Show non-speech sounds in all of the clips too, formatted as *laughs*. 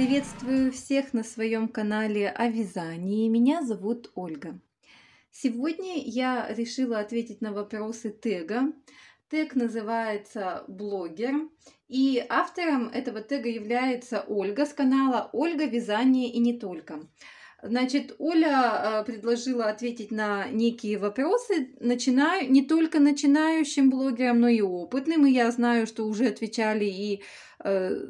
Приветствую всех на своем канале о вязании. Меня зовут Ольга. Сегодня я решила ответить на вопросы тега. Тег называется «Блогер», и автором этого тега является Ольга с канала «Ольга. Вязание и не только». Значит, Оля э, предложила ответить на некие вопросы начинаю, не только начинающим блогерам, но и опытным. И я знаю, что уже отвечали и э,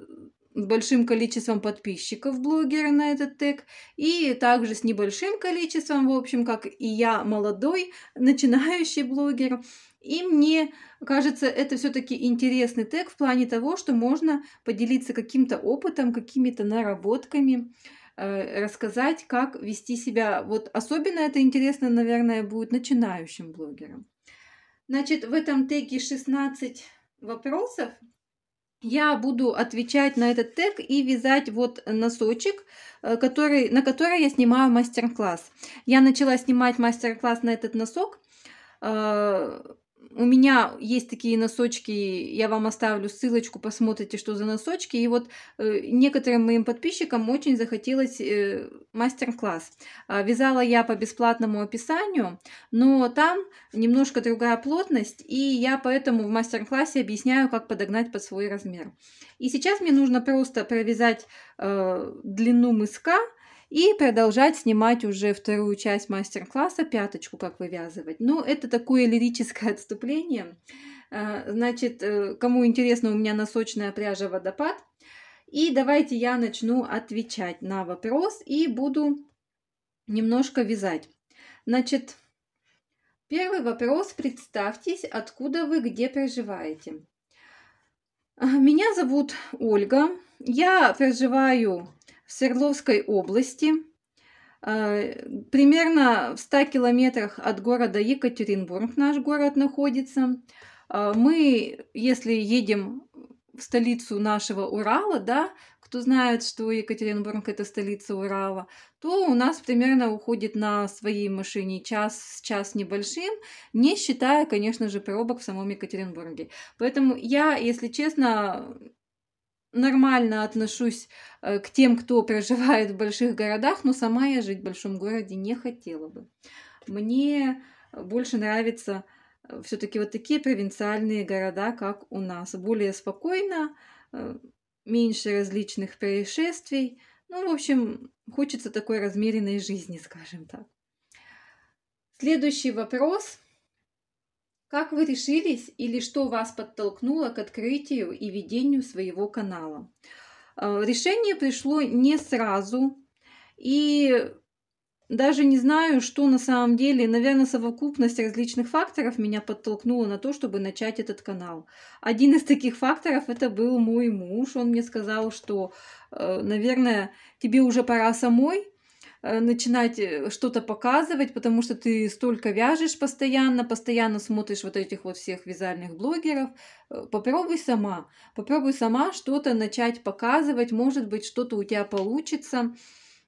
большим количеством подписчиков блогера на этот тег, и также с небольшим количеством, в общем, как и я молодой начинающий блогер. И мне кажется, это все-таки интересный тег в плане того, что можно поделиться каким-то опытом, какими-то наработками э, рассказать, как вести себя. Вот особенно это интересно, наверное, будет начинающим блогерам. Значит, в этом теге 16 вопросов, я буду отвечать на этот тег и вязать вот носочек, э, который, на который я снимаю мастер-класс. Я начала снимать мастер-класс на этот носок, э, у меня есть такие носочки, я вам оставлю ссылочку, посмотрите, что за носочки. И вот э, некоторым моим подписчикам очень захотелось э, мастер-класс. Э, вязала я по бесплатному описанию, но там немножко другая плотность, и я поэтому в мастер-классе объясняю, как подогнать под свой размер. И сейчас мне нужно просто провязать э, длину мыска, и продолжать снимать уже вторую часть мастер-класса, пяточку, как вывязывать. Ну, это такое лирическое *laughs* отступление. А, значит, э, кому интересно, у меня носочная пряжа «Водопад». И давайте я начну отвечать на вопрос и буду немножко вязать. Значит, первый вопрос. Представьтесь, откуда вы, где проживаете. А, меня зовут Ольга. Я проживаю в Свердловской области, э, примерно в 100 километрах от города Екатеринбург наш город находится. Э, мы, если едем в столицу нашего Урала, да, кто знает, что Екатеринбург это столица Урала, то у нас примерно уходит на своей машине час, час небольшим, не считая, конечно же, пробок в самом Екатеринбурге. Поэтому я, если честно, нормально отношусь э, к тем, кто проживает в больших городах, но сама я жить в большом городе не хотела бы. Мне больше нравятся э, все-таки вот такие провинциальные города, как у нас. Более спокойно, э, меньше различных происшествий. Ну, в общем, хочется такой размеренной жизни, скажем так. Следующий вопрос как вы решились или что вас подтолкнуло к открытию и ведению своего канала? Э, решение пришло не сразу, и даже не знаю, что на самом деле, наверное, совокупность различных факторов меня подтолкнула на то, чтобы начать этот канал. Один из таких факторов это был мой муж. Он мне сказал, что, э, наверное, тебе уже пора самой Э, начинать э, что-то показывать, потому что ты столько вяжешь постоянно, постоянно смотришь вот этих вот всех вязальных блогеров. Э, попробуй сама, попробуй сама что-то начать показывать, может быть, что-то у тебя получится.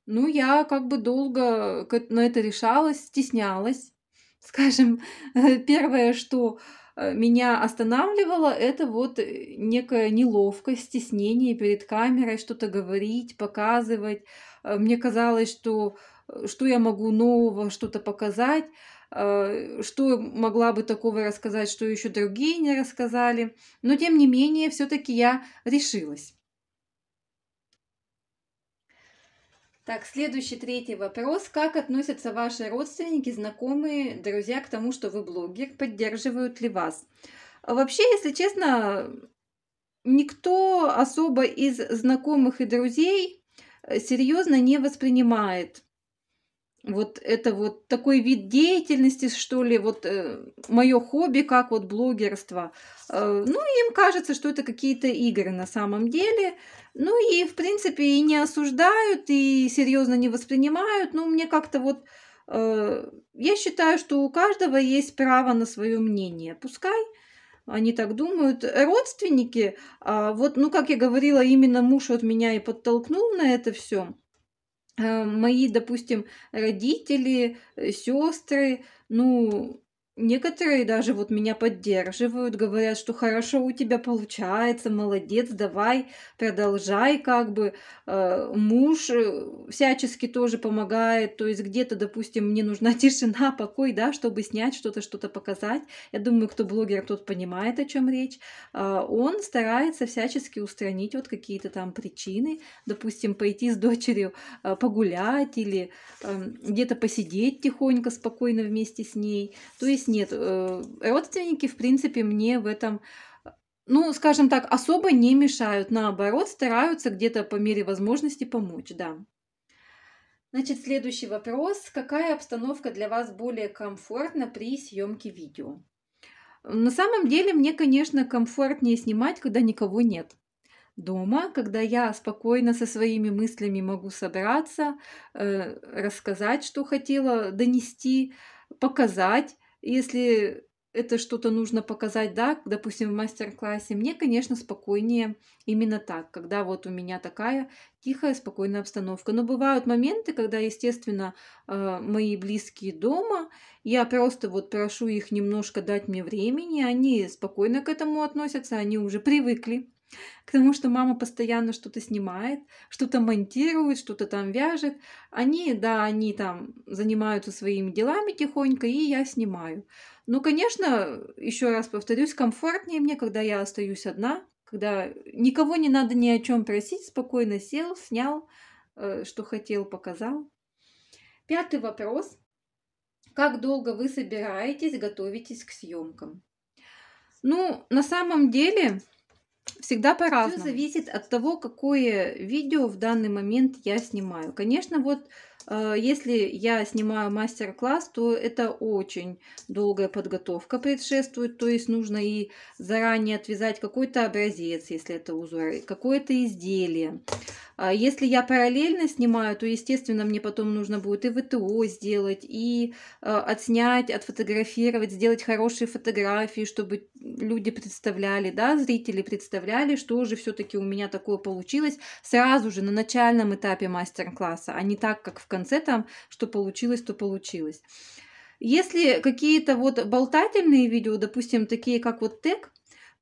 Ну, я как бы долго на это решалась, стеснялась. *laughs* Скажем, *laughs* первое, что меня останавливало, это вот некая неловкость, стеснение перед камерой, что-то говорить, показывать. Э, мне казалось, что, э, что я могу нового что-то показать, э, что могла бы такого рассказать, что еще другие не рассказали. Но тем не менее, все-таки я решилась. Так, следующий третий вопрос. Как относятся ваши родственники, знакомые, друзья к тому, что вы блогер? Поддерживают ли вас? А вообще, если честно, никто особо из знакомых и друзей Э, серьезно не воспринимает вот это вот такой вид деятельности, что ли, вот э, мое хобби, как вот блогерство. Э, ну, им кажется, что это какие-то игры на самом деле. Ну, и, в принципе, и не осуждают, и серьезно не воспринимают. Ну, мне как-то вот... Э, я считаю, что у каждого есть право на свое мнение. Пускай они так думают. Родственники, а, вот, ну, как я говорила, именно муж от меня и подтолкнул на это все. Э, мои, допустим, родители, э, сестры, ну, Некоторые даже вот меня поддерживают, говорят, что хорошо у тебя получается, молодец, давай, продолжай, как бы. Э, муж э, всячески тоже помогает, то есть где-то, допустим, мне нужна *laughs* тишина, покой, да, чтобы снять что-то, что-то показать. Я думаю, кто блогер, тот понимает, о чем речь. А он старается всячески устранить вот какие-то там причины, допустим, пойти с дочерью э, погулять или эм, где-то посидеть тихонько, спокойно вместе с ней. То есть нет. Э, родственники, в принципе, мне в этом ну, скажем так, особо не мешают, наоборот, стараются где-то по мере возможности помочь, да. Значит, следующий вопрос. Какая обстановка для вас более комфортна при съемке видео? На самом деле, мне, конечно, комфортнее снимать, когда никого нет дома, когда я спокойно со своими мыслями могу собраться, э, рассказать, что хотела донести, показать. Если это что-то нужно показать, да, допустим, в мастер-классе, мне, конечно, спокойнее именно так, когда вот у меня такая тихая, спокойная обстановка. Но бывают моменты, когда, естественно, э, мои близкие дома, я просто вот прошу их немножко дать мне времени, они спокойно к этому относятся, они уже привыкли к тому, что мама постоянно что-то снимает, что-то монтирует, что-то там вяжет. Они, да, они там занимаются своими делами тихонько, и я снимаю. Ну, конечно, еще раз повторюсь, комфортнее мне, когда я остаюсь одна, когда никого не надо ни о чем просить, спокойно сел, снял, э, что хотел, показал. Пятый вопрос. Как долго вы собираетесь, готовитесь к съемкам? Ну, на самом деле, всегда по-разному. Все зависит от того, какое видео в данный момент я снимаю. Конечно, вот э, если я снимаю мастер-класс, то это очень долгая подготовка предшествует, то есть нужно и заранее отвязать какой-то образец, если это узор, какое-то изделие. А если я параллельно снимаю, то, естественно, мне потом нужно будет и ВТО сделать, и э, отснять, отфотографировать, сделать хорошие фотографии, чтобы люди представляли, да, зрители представляли, что же все-таки у меня такое получилось сразу же на начальном этапе мастер-класса, а не так, как в конце там, что получилось, то получилось. Если какие-то вот болтательные видео, допустим, такие как вот тег,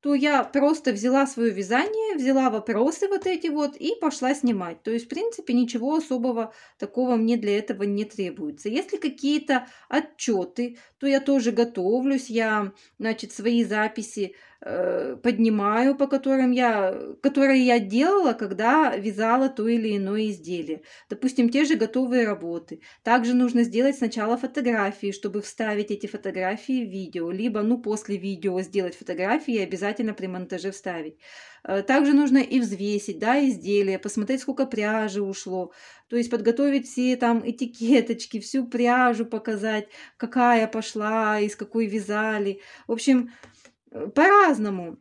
то я просто взяла свое вязание, взяла вопросы вот эти вот и пошла снимать. То есть, в принципе, ничего особого такого мне для этого не требуется. Если какие-то отчеты, то я тоже готовлюсь, я, значит, свои записи Э, поднимаю, по которым я, которые я делала, когда вязала то или иное изделие. Допустим, те же готовые работы. Также нужно сделать сначала фотографии, чтобы вставить эти фотографии в видео, либо, ну, после видео сделать фотографии и обязательно при монтаже вставить. Э, также нужно и взвесить, да, изделие, посмотреть, сколько пряжи ушло, то есть подготовить все там этикеточки, всю пряжу показать, какая пошла, из какой вязали. В общем, по-разному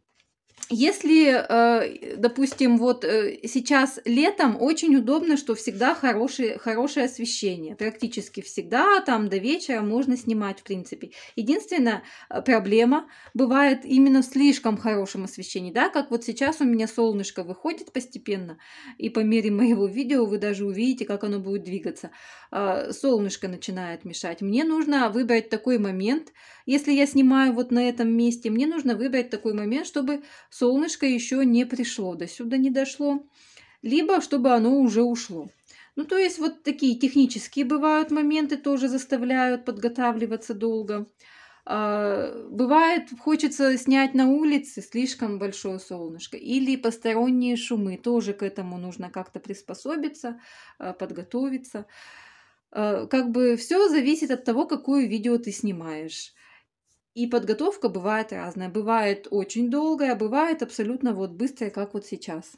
если, э, допустим, вот э, сейчас летом очень удобно, что всегда хороший, хорошее освещение. Практически всегда, там до вечера можно снимать, в принципе. Единственная э, проблема бывает именно в слишком хорошем освещении, да, как вот сейчас у меня солнышко выходит постепенно, и по мере моего видео вы даже увидите, как оно будет двигаться. Солнышко начинает мешать. Мне нужно выбрать такой момент, если я снимаю вот на этом месте, мне нужно выбрать такой момент, чтобы солнышко еще не пришло, до сюда не дошло, либо чтобы оно уже ушло. Ну, то есть вот такие технические бывают моменты, тоже заставляют подготавливаться долго. А, бывает, хочется снять на улице слишком большое солнышко или посторонние шумы. Тоже к этому нужно как-то приспособиться, а, подготовиться. А, как бы все зависит от того, какое видео ты снимаешь. И подготовка бывает разная. Бывает очень долгая, а бывает абсолютно вот быстрая, как вот сейчас.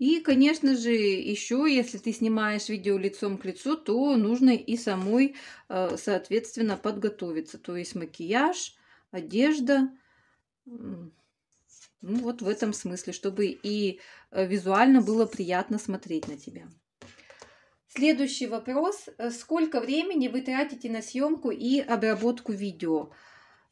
И, конечно же, еще, если ты снимаешь видео лицом к лицу, то нужно и самой, э, соответственно, подготовиться. То есть макияж, одежда, ну вот в этом смысле, чтобы и э, визуально было приятно смотреть на тебя. Следующий вопрос. Э, сколько времени вы тратите на съемку и обработку видео?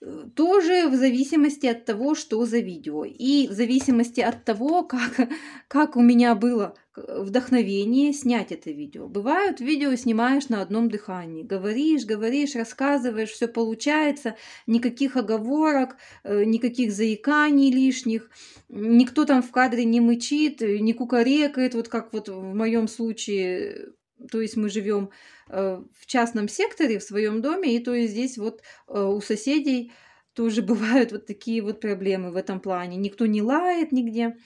Э, тоже в зависимости от того, что за видео. И в зависимости от того, *laughs* как, как у меня было э, вдохновение снять это видео. Бывают видео снимаешь на одном дыхании. Говоришь, говоришь, рассказываешь, все получается, никаких оговорок, никаких заиканий лишних, никто там в кадре не мычит, не кукарекает, вот как вот в моем случае то есть мы живем э, в частном секторе, в своем доме, и то есть здесь вот э, у соседей тоже *laughs* бывают вот такие вот проблемы в этом плане. Никто не лает нигде.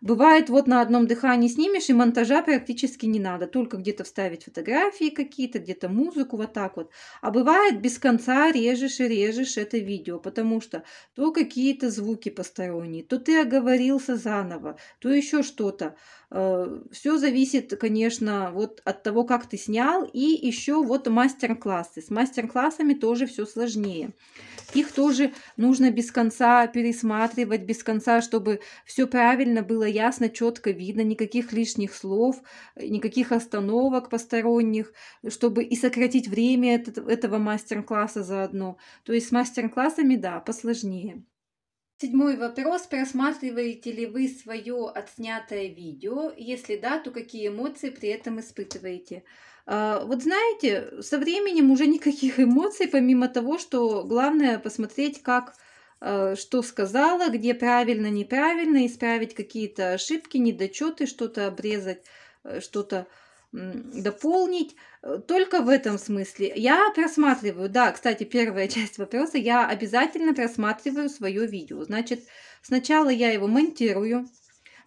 Бывает, вот на одном дыхании снимешь, и монтажа практически не надо. Только где-то вставить фотографии какие-то, где-то музыку, вот так вот. А бывает, без конца режешь и режешь это видео, потому что то какие-то звуки посторонние, то ты оговорился заново, то еще что-то. Э, все зависит, конечно, вот от того, как ты снял, и еще вот мастер-классы. С мастер-классами тоже все сложнее. Их тоже нужно без конца пересматривать, без конца, чтобы все правильно было ясно, четко видно, никаких лишних слов, никаких остановок посторонних, чтобы и сократить время этого мастер-класса заодно. То есть с мастер-классами, да, посложнее. Седьмой вопрос. Просматриваете ли вы свое отснятое видео? Если да, то какие эмоции при этом испытываете? А, вот знаете, со временем уже никаких эмоций, помимо того, что главное посмотреть, как а, что сказала, где правильно, неправильно, исправить какие-то ошибки, недочеты, что-то обрезать, э, что-то дополнить э, только в этом смысле. Я просматриваю, да, кстати, первая *laughs* часть вопроса, я обязательно просматриваю свое видео. Значит, сначала я его монтирую,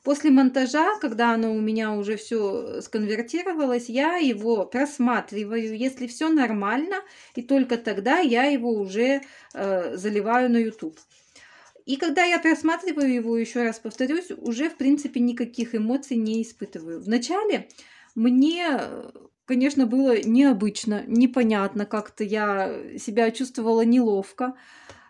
После монтажа, когда оно у меня уже все сконвертировалось, я его просматриваю, если все нормально, и только тогда я его уже э, заливаю на YouTube. И когда я просматриваю его, еще раз повторюсь, уже в принципе никаких эмоций не испытываю. Вначале мне конечно, было необычно, непонятно, как-то я себя чувствовала неловко.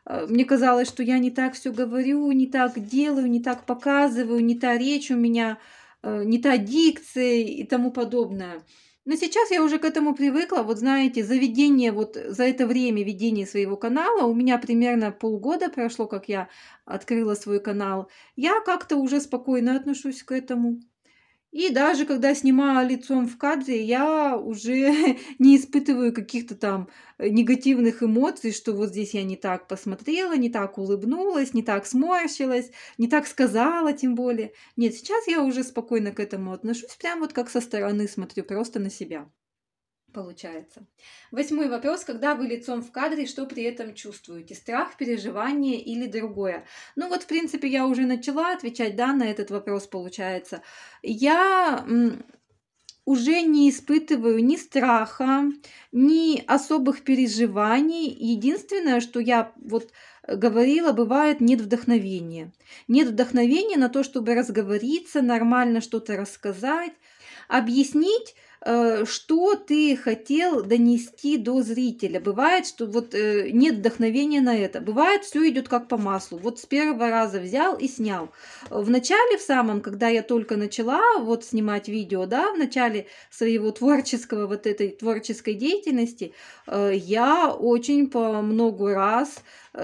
Э, мне казалось, что я не так все говорю, не так делаю, не так показываю, не та речь у меня, э, не та дикция и тому подобное. Но сейчас я уже к этому привыкла. Вот знаете, заведение вот за это время ведения своего канала, у меня примерно полгода прошло, как я открыла свой канал. Я как-то уже спокойно отношусь к этому. И даже когда снимаю лицом в кадре, я уже *laughs* не испытываю каких-то там э, негативных эмоций, что вот здесь я не так посмотрела, не так улыбнулась, не так сморщилась, не так сказала тем более. Нет, сейчас я уже спокойно к этому отношусь, прям вот как со стороны смотрю просто на себя получается. Восьмой вопрос. Когда вы лицом в кадре, что при этом чувствуете? Страх, переживание или другое? Ну вот, в принципе, я уже начала отвечать, да, на этот вопрос получается. Я уже не испытываю ни страха, ни особых переживаний. Единственное, что я вот говорила, бывает нет вдохновения. Нет вдохновения на то, чтобы разговориться, нормально что-то рассказать, объяснить Э, что ты хотел донести до зрителя. Бывает, что вот э, нет вдохновения на это. Бывает, все идет как по маслу. Вот с первого раза взял и снял. В начале, в самом, когда я только начала вот снимать видео, да, в начале своего творческого, вот этой творческой деятельности, э, я очень по много раз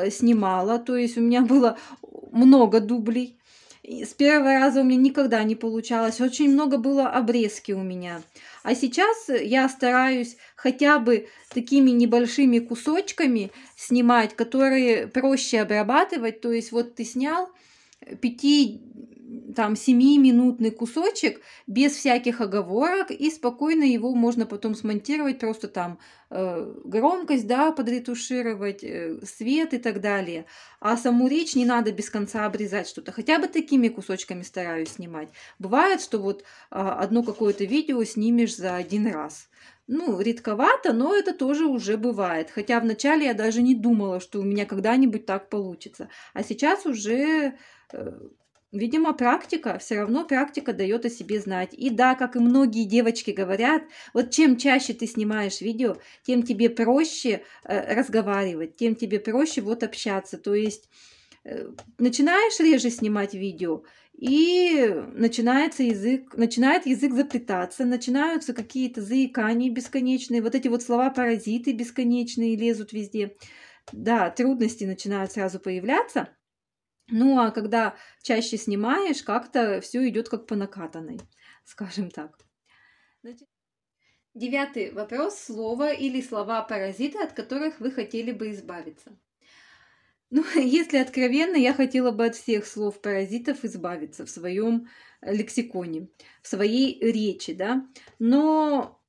снимала. То есть у меня было много дублей. с первого раза у меня никогда не получалось. Очень много было обрезки у меня. А сейчас я стараюсь хотя бы такими небольшими кусочками снимать, которые проще обрабатывать. То есть вот ты снял 5 там 7-минутный кусочек без всяких оговорок, и спокойно его можно потом смонтировать, просто там э, громкость, да, подретушировать, э, свет и так далее. А саму речь не надо без конца обрезать что-то. Хотя бы такими кусочками стараюсь снимать. Бывает, что вот э, одно какое-то видео снимешь за один раз. Ну, редковато, но это тоже уже бывает. Хотя вначале я даже не думала, что у меня когда-нибудь так получится. А сейчас уже э, Видимо, практика, все равно практика дает о себе знать. И да, как и многие девочки говорят, вот чем чаще ты снимаешь видео, тем тебе проще э, разговаривать, тем тебе проще вот общаться. То есть э, начинаешь реже снимать видео, и начинается язык, начинает язык заплетаться, начинаются какие-то заикания бесконечные, вот эти вот слова-паразиты бесконечные лезут везде. Да, трудности начинают сразу появляться – ну а когда чаще снимаешь, как-то все идет как по накатанной, *laughs* скажем так. Девятый вопрос – слово или слова-паразиты, от которых вы хотели бы избавиться. Ну, *laughs* если откровенно, я хотела бы от всех слов паразитов избавиться в своем э, лексиконе, в своей речи, да. Но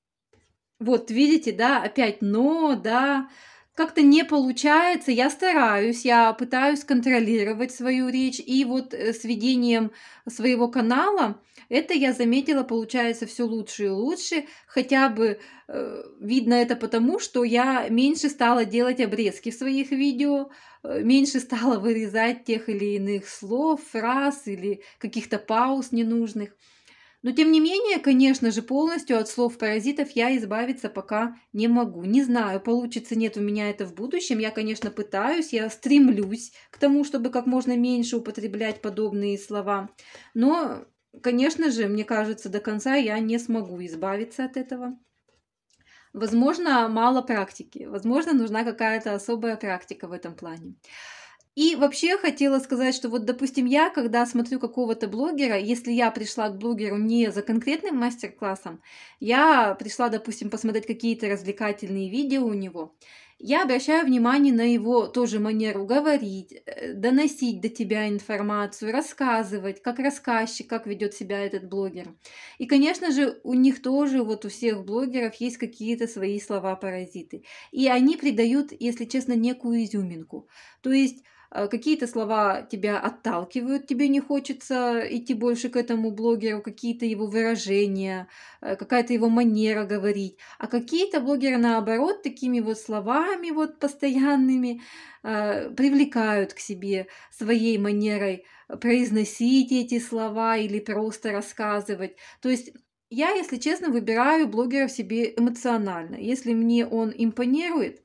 вот видите, да, опять но, да, как-то не получается, я стараюсь, я пытаюсь контролировать свою речь, и вот э, с ведением своего канала это я заметила, получается все лучше и лучше, хотя бы э, видно это потому, что я меньше стала делать обрезки в своих видео, э, меньше стала вырезать тех или иных слов, фраз или каких-то пауз ненужных. Но тем не менее, конечно же, полностью от слов паразитов я избавиться пока не могу. Не знаю, получится нет у меня это в будущем. Я, конечно, пытаюсь, я стремлюсь к тому, чтобы как можно меньше употреблять подобные слова. Но, конечно же, мне кажется, до конца я не смогу избавиться от этого. Возможно, мало практики, возможно, нужна какая-то особая практика в этом плане. И вообще хотела сказать, что вот, допустим, я, когда смотрю какого-то блогера, если я пришла к блогеру не за конкретным мастер-классом, я пришла, допустим, посмотреть какие-то развлекательные видео у него, я обращаю внимание на его тоже манеру говорить, э, доносить до тебя информацию, рассказывать, как рассказчик, как ведет себя этот блогер. И, конечно же, у них тоже, вот у всех блогеров есть какие-то свои слова-паразиты. И они придают, если честно, некую изюминку. То есть а какие-то слова тебя отталкивают, тебе не хочется идти больше к этому блогеру, какие-то его выражения, э, какая-то его манера говорить, а какие-то блогеры, наоборот, такими вот словами вот постоянными э, привлекают к себе своей манерой произносить эти слова или просто рассказывать. То есть я, если честно, выбираю блогеров себе эмоционально. Если мне он импонирует,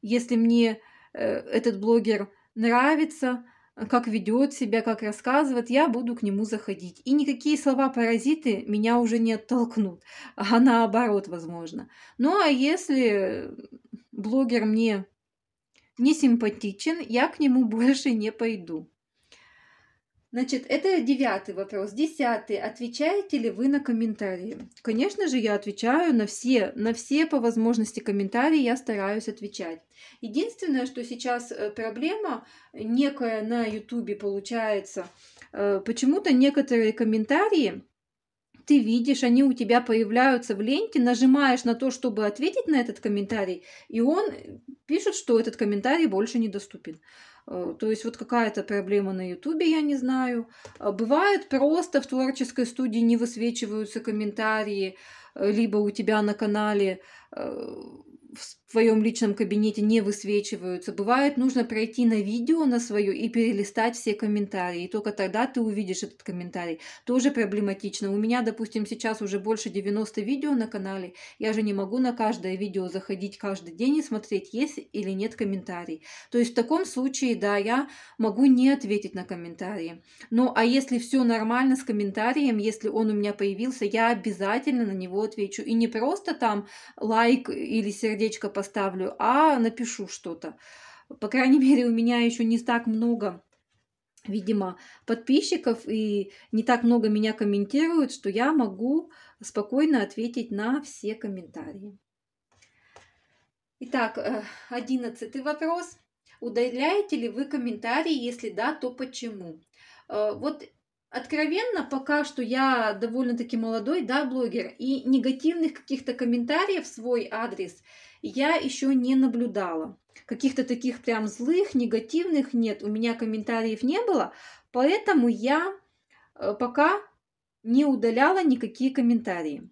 если мне э, этот блогер нравится, э, как ведет себя, как рассказывает, я буду к нему заходить. И никакие слова-паразиты меня уже не оттолкнут, *laughs* а наоборот, возможно. Ну а если блогер мне не симпатичен, я к нему *laughs* больше не пойду. Значит, это девятый вопрос. Десятый. Отвечаете ли вы на комментарии? Конечно же, я отвечаю на все, на все по возможности комментарии я стараюсь отвечать. Единственное, что сейчас э, проблема некая на ютубе получается, э, почему-то некоторые комментарии ты видишь, они у тебя появляются в ленте, нажимаешь на то, чтобы ответить на этот комментарий, и он пишет, что этот комментарий больше недоступен. Э, то есть вот какая-то проблема на Ютубе, я не знаю. Э, бывает просто в творческой студии не высвечиваются комментарии, э, либо у тебя на канале в твоем личном кабинете не высвечиваются. Бывает, нужно пройти на видео на свое и перелистать все комментарии. И только тогда ты увидишь этот комментарий. Тоже проблематично. У меня, допустим, сейчас уже больше 90 видео на канале. Я же не могу на каждое видео заходить каждый день и смотреть, есть или нет комментарий. То есть в таком случае, да, я могу не ответить на комментарии. Ну, а если все нормально с комментарием, если он у меня появился, я обязательно на него отвечу. И не просто там лайк или сердечко поставлю, поставлю, а напишу что-то. По крайней *laughs* мере, у меня еще не так много видимо, подписчиков и не так много меня комментируют, что я могу спокойно ответить на все комментарии. Итак, э, одиннадцатый вопрос. Удаляете ли вы комментарии? Если да, то почему? Э, вот откровенно, пока что я довольно-таки молодой, да, блогер, и негативных каких-то комментариев в свой адрес – я еще не наблюдала. Каких-то таких прям злых, негативных нет. У меня комментариев не было, поэтому я э, пока не удаляла никакие комментарии.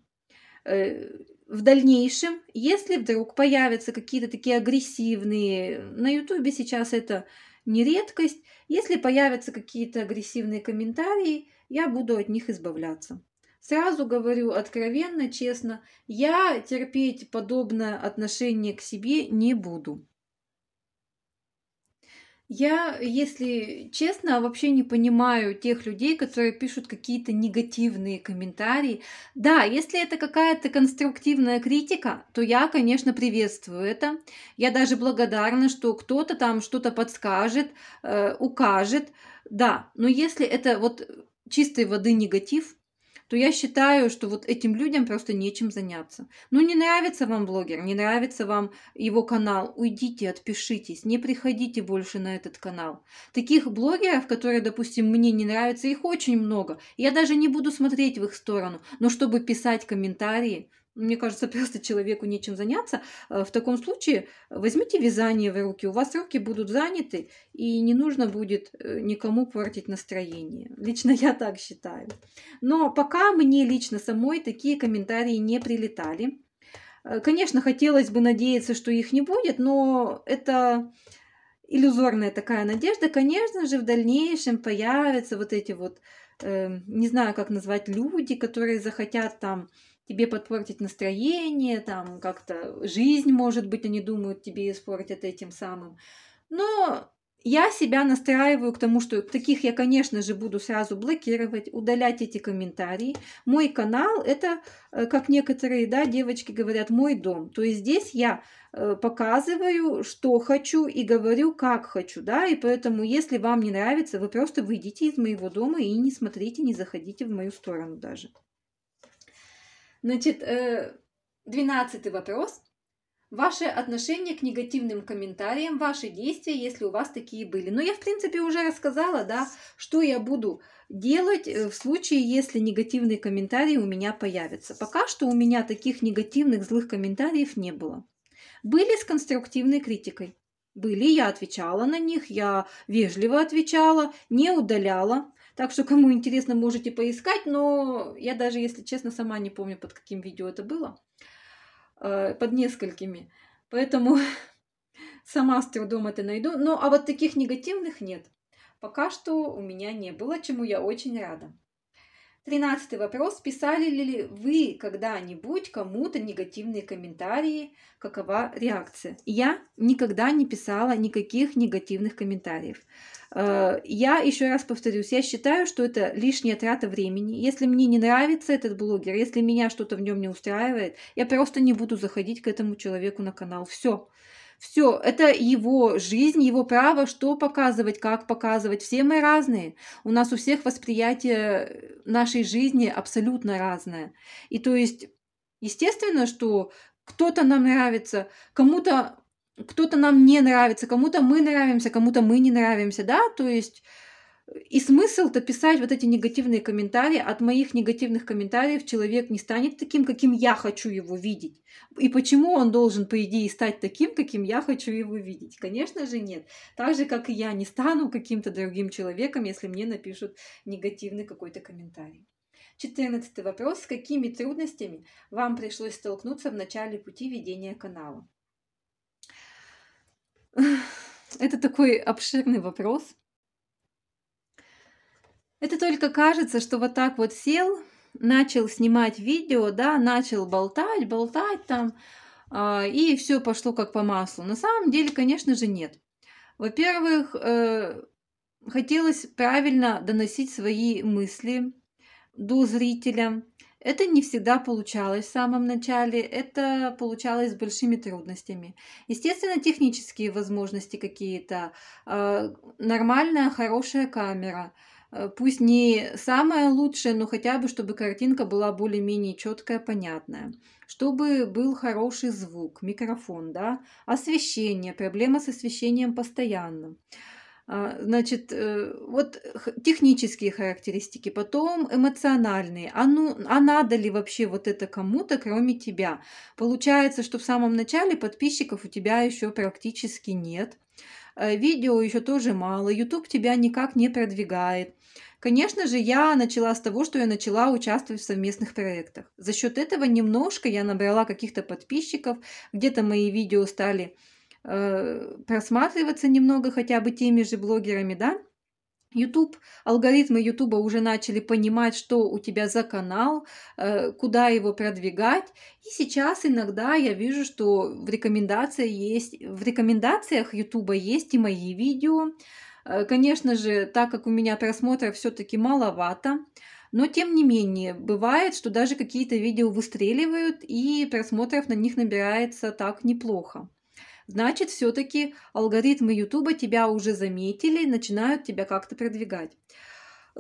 Э, в дальнейшем, если вдруг появятся какие-то такие агрессивные, на ютубе сейчас это не редкость, если появятся какие-то агрессивные комментарии, я буду от них избавляться. Сразу говорю откровенно, честно, я терпеть подобное отношение к себе не буду. Я, если честно, вообще не понимаю тех людей, которые пишут какие-то негативные комментарии. Да, если это какая-то конструктивная критика, то я, конечно, приветствую это. Я даже благодарна, что кто-то там что-то подскажет, э, укажет. Да, но если это вот чистой воды негатив, то я считаю, что вот этим людям просто нечем заняться. Ну, не нравится вам блогер, не нравится вам его канал, уйдите, отпишитесь, не приходите больше на этот канал. Таких блогеров, которые, допустим, мне не нравятся, их очень много. Я даже не буду смотреть в их сторону, но чтобы писать комментарии, мне кажется, *laughs* просто человеку нечем заняться, э, в таком случае э, возьмите вязание в руки, у вас руки будут заняты, и не нужно будет э, никому портить настроение. Лично я так считаю. Но пока мне лично самой такие комментарии не прилетали. Конечно, хотелось бы надеяться, что их не будет, но это иллюзорная такая надежда. Конечно же, в дальнейшем появятся вот эти вот, не знаю, как назвать, люди, которые захотят там тебе подпортить настроение, там как-то жизнь, может быть, они думают, тебе испортят этим самым. Но я себя настраиваю к тому, что таких я, конечно же, буду сразу блокировать, удалять эти комментарии. Мой канал – это, э, как некоторые да, девочки говорят, мой дом. То есть здесь я э, показываю, что хочу и говорю, как хочу. Да? И поэтому, если вам не нравится, вы просто выйдите из моего дома и не смотрите, не заходите в мою сторону даже. Значит, э, двенадцатый вопрос. Ваше отношение к негативным комментариям, ваши действия, если у вас такие были. Но ну, я, в принципе, уже рассказала, да, что я буду делать э, в случае, если негативные комментарии у меня появятся. Пока что у меня таких негативных злых комментариев не было. Были с конструктивной критикой. Были, я отвечала на них, я вежливо отвечала, не удаляла. Так что, кому интересно, можете поискать, но я даже, если честно, сама не помню, под каким видео это было. Э, под несколькими. Поэтому *laughs* сама с трудом это найду. Но ну, а вот таких негативных нет. Пока что у меня не было, чему я очень рада. Тринадцатый вопрос. Писали ли вы когда-нибудь кому-то негативные комментарии? Какова реакция? Я никогда не писала никаких негативных комментариев. Э, я еще раз повторюсь, я считаю, что это лишняя трата времени. Если мне не нравится этот блогер, если меня что-то в нем не устраивает, я просто не буду заходить к этому человеку на канал. Все. Все, это его жизнь, его право, что показывать, как показывать. Все мы разные. У нас у всех восприятие нашей жизни абсолютно разное. И то есть, естественно, что кто-то нам нравится, кому-то кто-то нам не нравится, кому-то мы нравимся, кому-то мы не нравимся, да, то есть и смысл-то писать вот эти негативные комментарии. От моих негативных комментариев человек не станет таким, каким я хочу его видеть. И почему он должен, по идее, стать таким, каким я хочу его видеть? Конечно же, нет. Так же, как и я не стану каким-то другим человеком, если мне напишут негативный какой-то комментарий. Четырнадцатый вопрос. С какими трудностями вам пришлось столкнуться в начале пути ведения канала? Это такой обширный вопрос. Это только кажется, что вот так вот сел, начал снимать видео, да, начал болтать, болтать там, а, и все пошло как по маслу. На самом деле, конечно же, нет. Во-первых, э, хотелось правильно доносить свои мысли до зрителя. Это не всегда получалось в самом начале, это получалось с большими трудностями. Естественно, технические возможности какие-то, а, нормальная, хорошая камера – Э, пусть не самое лучшее, но хотя бы, чтобы картинка была более-менее четкая, понятная. Чтобы был хороший звук, микрофон, да, освещение, проблема с освещением постоянно. А, значит, э, вот технические характеристики, потом эмоциональные. А, ну, а надо ли вообще вот это кому-то, кроме тебя? Получается, что в самом начале подписчиков у тебя еще практически нет. Э, видео еще тоже мало, YouTube тебя никак не продвигает. Конечно же, я начала с того, что я начала участвовать в совместных проектах. За счет этого немножко я набрала каких-то подписчиков, где-то мои видео стали э, просматриваться немного хотя бы теми же блогерами, да, YouTube, алгоритмы YouTube уже начали понимать, что у тебя за канал, э, куда его продвигать. И сейчас иногда я вижу, что в рекомендациях есть, в рекомендациях YouTube есть и мои видео. Э, конечно же, так как у меня просмотров все-таки маловато, но тем не менее, бывает, что даже какие-то видео выстреливают, и просмотров на них набирается так неплохо значит все-таки алгоритмы YouTube тебя уже заметили, начинают тебя как-то продвигать.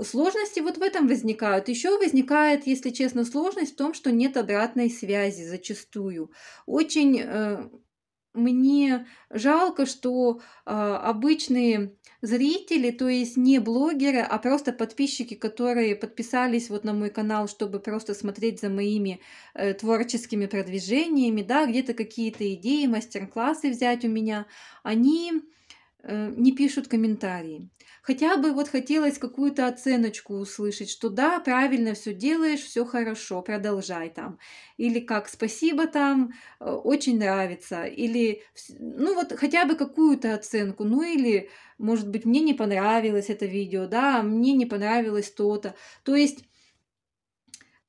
Сложности вот в этом возникают. Еще возникает, если честно, сложность в том, что нет обратной связи зачастую. Очень э, мне жалко, что э, обычные зрители, то есть не блогеры, а просто подписчики, которые подписались вот на мой канал, чтобы просто смотреть за моими э, творческими продвижениями, да, где-то какие-то идеи, мастер-классы взять у меня, они Э, не пишут комментарии. Хотя бы вот хотелось какую-то оценочку услышать, что да, правильно все делаешь, все хорошо, продолжай там. Или как спасибо там, э, очень нравится. Или ну вот хотя бы какую-то оценку. Ну или может быть мне не понравилось это видео, да, мне не понравилось то-то. То есть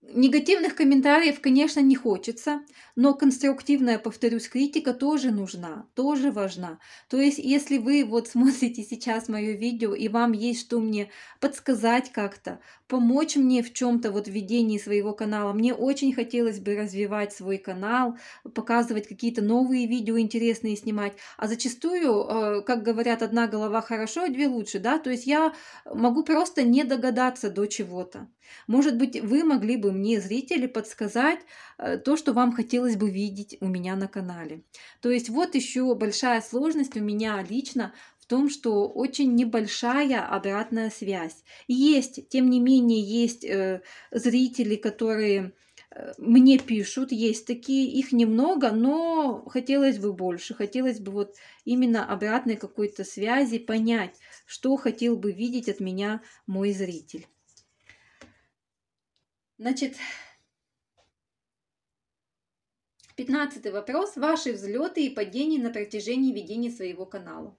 Негативных комментариев, конечно, не хочется, но конструктивная, повторюсь, критика тоже нужна, тоже важна. То есть, если вы вот смотрите сейчас мое видео и вам есть что мне подсказать как-то, помочь мне в чем-то вот в ведении своего канала, мне очень хотелось бы развивать свой канал, показывать какие-то новые видео интересные снимать, а зачастую, э, как говорят, одна голова хорошо, а две лучше, да, то есть я могу просто не догадаться до чего-то. Может быть, вы могли бы мне, зрители, подсказать э, то, что вам хотелось бы видеть у меня на канале. То есть вот еще большая сложность у меня лично в том, что очень небольшая обратная связь. Есть, тем не менее, есть э, зрители, которые э, мне пишут, есть такие, их немного, но хотелось бы больше, хотелось бы вот именно обратной какой-то связи понять, что хотел бы видеть от меня мой зритель. Значит, пятнадцатый вопрос. Ваши взлеты и падения на протяжении ведения своего канала.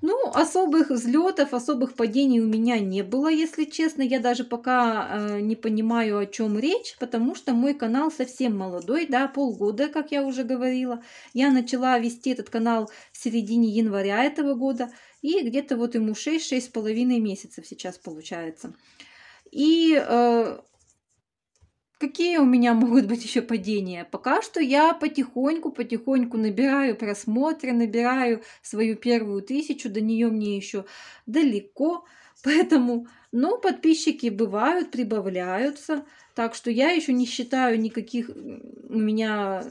Ну, особых взлетов, особых падений у меня не было, если честно. Я даже пока э, не понимаю, о чем речь, потому что мой канал совсем молодой, да, полгода, как я уже говорила. Я начала вести этот канал в середине января этого года, и где-то вот ему 6-6,5 месяцев сейчас получается. И э, Какие у меня могут быть еще падения? Пока что я потихоньку-потихоньку набираю просмотры, набираю свою первую тысячу, до нее мне еще далеко. *laughs* Поэтому, ну, подписчики бывают, прибавляются. Так что я еще не считаю никаких у меня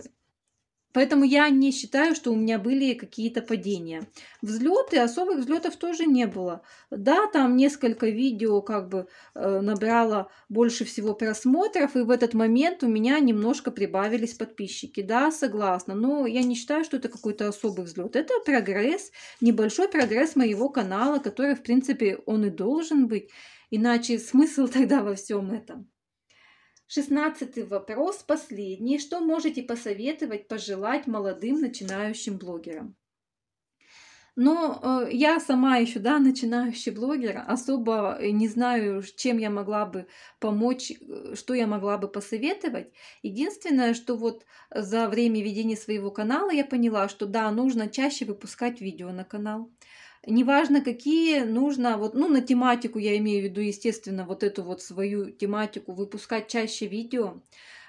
Поэтому я не считаю, что у меня были какие-то падения. Взлеты, особых взлетов тоже не было. Да, там несколько видео как бы э, набрало больше всего просмотров, и в этот момент у меня немножко прибавились подписчики. Да, согласна, но я не считаю, что это какой-то особый взлет. Это прогресс, небольшой прогресс моего канала, который, в принципе, он и должен быть. Иначе смысл *laughs* тогда во всем этом. Шестнадцатый вопрос, последний. Что можете посоветовать, пожелать молодым начинающим блогерам? Но ну, э, я сама еще, да, начинающий блогер, особо э, не знаю, чем я могла бы помочь, э, что я могла бы посоветовать. Единственное, что вот за время ведения своего канала я поняла, что да, нужно чаще выпускать видео на канал неважно какие, нужно вот, ну, на тематику, я имею в виду, естественно, вот эту вот свою тематику, выпускать чаще видео,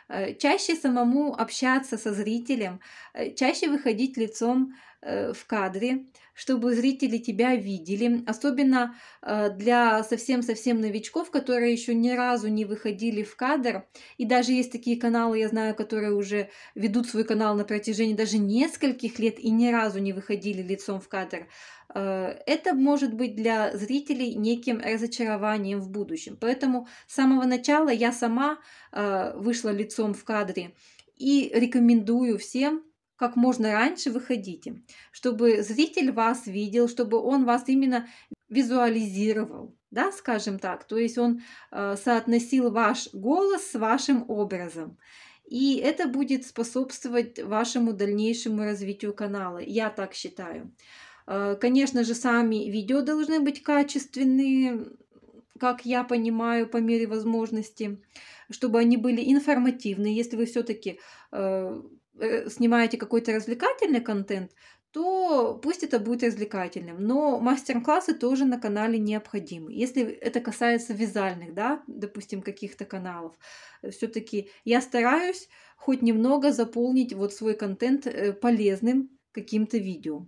э, чаще самому общаться со зрителем, э, чаще выходить лицом э, в кадре, чтобы зрители тебя видели, особенно э, для совсем-совсем новичков, которые еще ни разу не выходили в кадр. И даже есть такие каналы, я знаю, которые уже ведут свой канал на протяжении даже нескольких лет и ни разу не выходили лицом в кадр. Э, это может быть для зрителей неким разочарованием в будущем. Поэтому с самого начала я сама э, вышла лицом в кадре и рекомендую всем как можно раньше выходите, чтобы зритель вас видел, чтобы он вас именно визуализировал, да, скажем так, то есть он э, соотносил ваш голос с вашим образом. И это будет способствовать вашему дальнейшему развитию канала, я так считаю. Э, конечно же, сами видео должны быть качественные, как я понимаю, по мере возможности, чтобы они были информативны. Если вы все-таки э, Э, снимаете какой-то развлекательный контент, то пусть это будет развлекательным. Но мастер-классы тоже на канале необходимы. Если это касается вязальных, да, допустим, каких-то каналов, э, все-таки я стараюсь хоть немного заполнить вот свой контент э, полезным каким-то видео.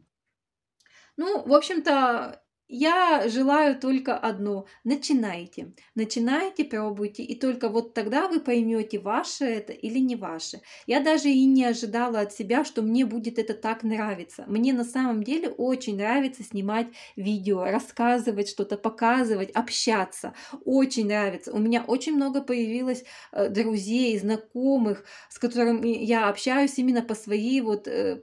Ну, в общем-то, я желаю только одно. Начинайте. Начинайте, пробуйте. И только вот тогда вы поймете, ваше это или не ваше. Я даже и не ожидала от себя, что мне будет это так нравиться. Мне на самом деле очень нравится снимать видео, рассказывать что-то, показывать, общаться. Очень нравится. У меня очень много появилось э, друзей, знакомых, с которыми я общаюсь именно по своей вот э,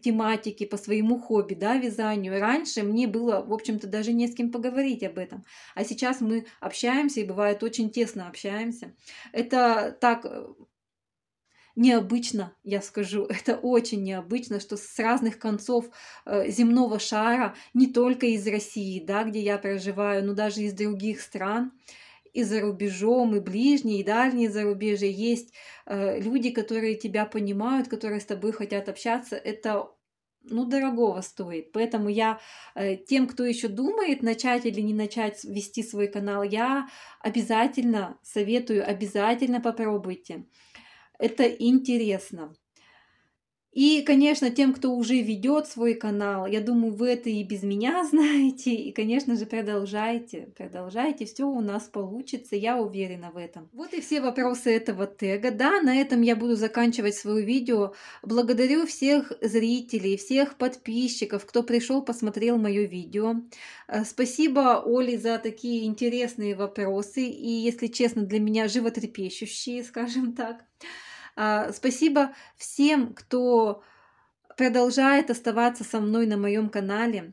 тематике, по своему хобби, да, вязанию. Раньше мне было, в общем-то, даже не с кем поговорить об этом. А сейчас мы общаемся и бывает очень тесно общаемся. Это так э, необычно, я скажу, *laughs* это очень необычно, что с разных концов э, земного шара, не только из России, да, где я проживаю, но даже из других стран, и за рубежом, и ближние, и дальние зарубежья. Есть э, люди, которые тебя понимают, которые с тобой хотят общаться. Это ну, дорогого стоит. Поэтому я э, тем, кто еще думает, начать или не начать вести свой канал, я обязательно советую, обязательно попробуйте. Это интересно. И, конечно, тем, кто уже ведет свой канал, я думаю, вы это и без меня *laughs* знаете. И, конечно же, продолжайте, продолжайте, все у нас получится, я уверена в этом. Вот и все вопросы этого тега. Да, на этом я буду заканчивать свое видео. Благодарю всех зрителей, всех подписчиков, кто пришел, посмотрел мое видео. Э, спасибо Оле за такие интересные вопросы и, если честно, для меня животрепещущие, *laughs* скажем так. А, спасибо всем, кто продолжает оставаться со мной на моем канале.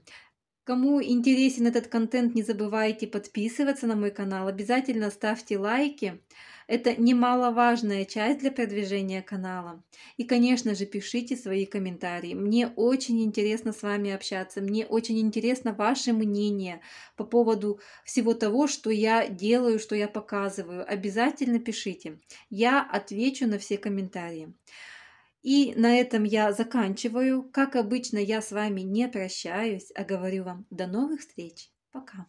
Кому интересен этот контент, не забывайте подписываться на мой канал, обязательно ставьте лайки. Это немаловажная часть для продвижения канала. И, конечно же, пишите свои комментарии. Мне очень интересно с вами общаться, мне очень интересно ваше мнение по поводу всего того, что я делаю, что я показываю. Обязательно пишите. Я отвечу на все комментарии. И на этом я заканчиваю. Как обычно, я с вами не прощаюсь, а говорю вам до новых встреч. Пока.